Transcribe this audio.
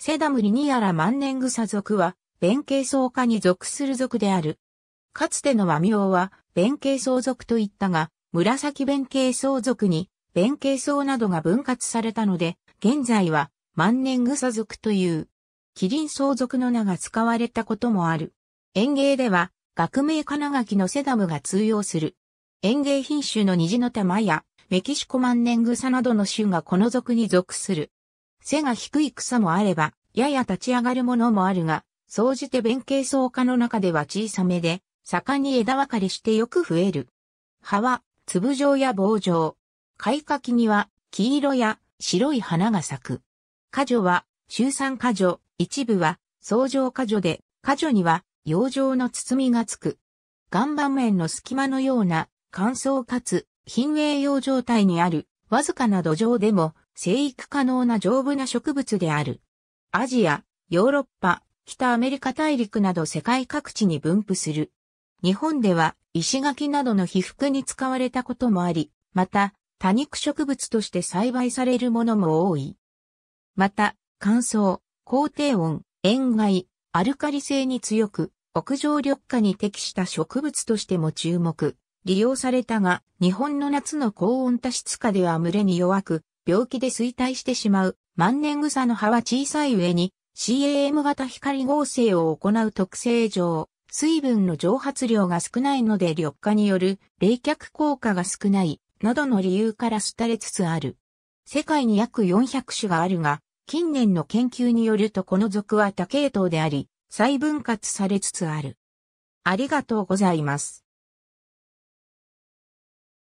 セダムリニアラ万年草属は、弁慶草科に属する属である。かつての和名は、弁慶草属といったが、紫弁慶草属に、弁慶草などが分割されたので、現在は、万年草属という、キリン草属の名が使われたこともある。園芸では、学名金垣のセダムが通用する。園芸品種の虹の玉や、メキシコ万年草などの種がこの属に属する。背が低い草もあれば、やや立ち上がるものもあるが、総じて弁慶草化の中では小さめで、盛んに枝分かれしてよく増える。葉は、粒状や棒状。開花期には、黄色や白い花が咲く。花女は、周産花女、一部は、相乗花女で、花女には、洋状の包みがつく。岩盤面の隙間のような、乾燥かつ、品栄養状態にある、わずかな土壌でも、生育可能な丈夫な植物である。アジア、ヨーロッパ、北アメリカ大陸など世界各地に分布する。日本では石垣などの被覆に使われたこともあり、また多肉植物として栽培されるものも多い。また、乾燥、高低温、塩害、アルカリ性に強く、屋上緑化に適した植物としても注目、利用されたが、日本の夏の高温多湿化では群れに弱く、病気で衰退してしまう万年草の葉は小さい上に CAM 型光合成を行う特性上、水分の蒸発量が少ないので緑化による冷却効果が少ないなどの理由から廃れつつある。世界に約400種があるが、近年の研究によるとこの属は多系統であり、再分割されつつある。ありがとうございます。